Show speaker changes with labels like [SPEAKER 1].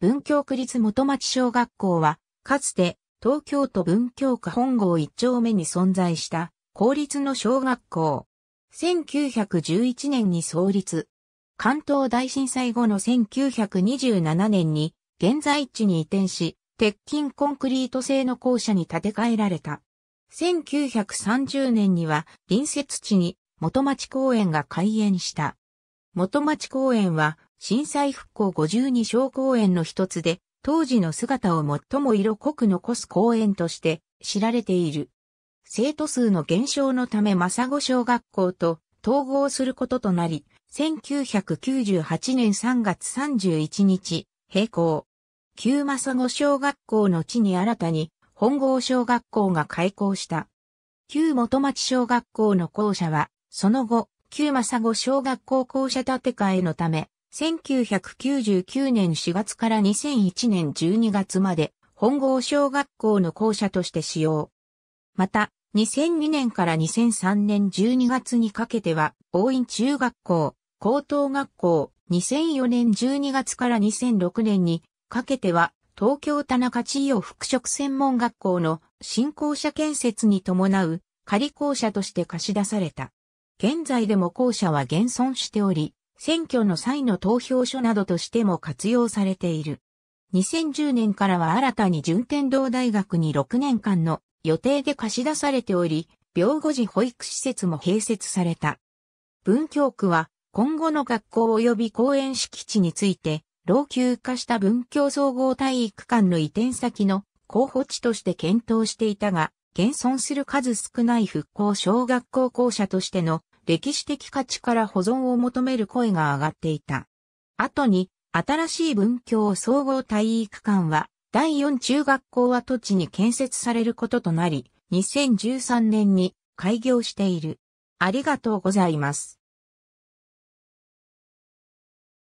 [SPEAKER 1] 文京区立元町小学校は、かつて東京都文京区本郷一丁目に存在した公立の小学校。1911年に創立。関東大震災後の1927年に現在地に移転し、鉄筋コンクリート製の校舎に建て替えられた。1930年には隣接地に元町公園が開園した。元町公園は震災復興52小公園の一つで、当時の姿を最も色濃く残す公園として知られている。生徒数の減少のため正子小学校と統合することとなり、1998年3月31日、閉校。旧正子小学校の地に新たに本郷小学校が開校した。旧元町小学校の校舎は、その後、旧正子小学校校舎建て替えのため、1999年4月から2001年12月まで本郷小学校の校舎として使用。また、2002年から2003年12月にかけては、大院中学校、高等学校、2004年12月から2006年にかけては、東京田中地位を復職専門学校の新校舎建設に伴う仮校舎として貸し出された。現在でも校舎は現存しており、選挙の際の投票所などとしても活用されている。2010年からは新たに順天堂大学に6年間の予定で貸し出されており、病後時保育施設も併設された。文京区は今後の学校及び公園敷地について、老朽化した文京総合体育館の移転先の候補地として検討していたが、現存する数少ない復興小学校校舎としての歴史的価値から保存を求める声が上がっていた。後に、新しい文教総合体育館は、第四中学校跡地に建設されることとなり、2013年に開業している。ありがとうございます。